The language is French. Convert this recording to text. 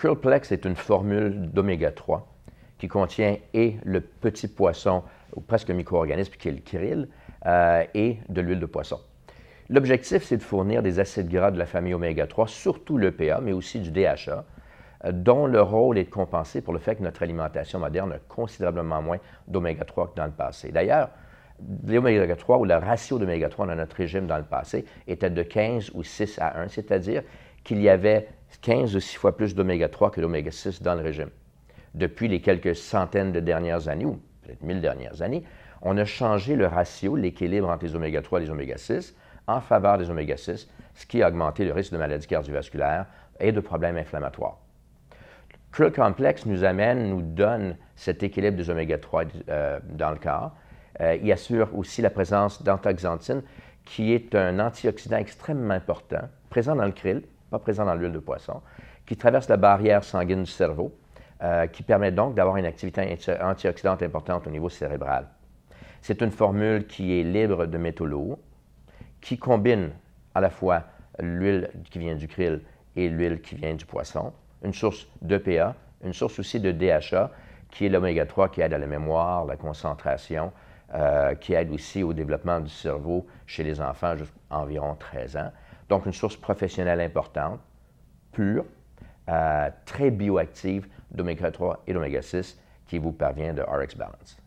CurlPlex est une formule d'oméga 3 qui contient et le petit poisson, ou presque micro-organisme qui est le krill, euh, et de l'huile de poisson. L'objectif, c'est de fournir des acides gras de la famille oméga 3, surtout le PA, mais aussi du DHA, euh, dont le rôle est de compenser pour le fait que notre alimentation moderne a considérablement moins d'oméga 3 que dans le passé. D'ailleurs, l'oméga 3 ou le ratio d'oméga 3 dans notre régime dans le passé était de 15 ou 6 à 1, c'est-à-dire qu'il y avait 15 ou 6 fois plus d'oméga 3 que d'oméga 6 dans le régime. Depuis les quelques centaines de dernières années, ou peut-être mille dernières années, on a changé le ratio, l'équilibre entre les oméga 3 et les oméga 6 en faveur des oméga 6, ce qui a augmenté le risque de maladies cardiovasculaires et de problèmes inflammatoires. Le le complexe nous amène, nous donne cet équilibre des oméga 3 euh, dans le corps. Euh, il assure aussi la présence d'antoxanthine qui est un antioxydant extrêmement important, présent dans le krill, pas présent dans l'huile de poisson, qui traverse la barrière sanguine du cerveau, euh, qui permet donc d'avoir une activité antioxydante importante au niveau cérébral. C'est une formule qui est libre de métaux lourds, qui combine à la fois l'huile qui vient du krill et l'huile qui vient du poisson, une source d'EPA, une source aussi de DHA, qui est l'oméga 3 qui aide à la mémoire, la concentration, euh, qui aide aussi au développement du cerveau chez les enfants jusqu'à environ 13 ans. Donc, une source professionnelle importante, pure, euh, très bioactive d'oméga 3 et d'oméga 6 qui vous parvient de RX Balance.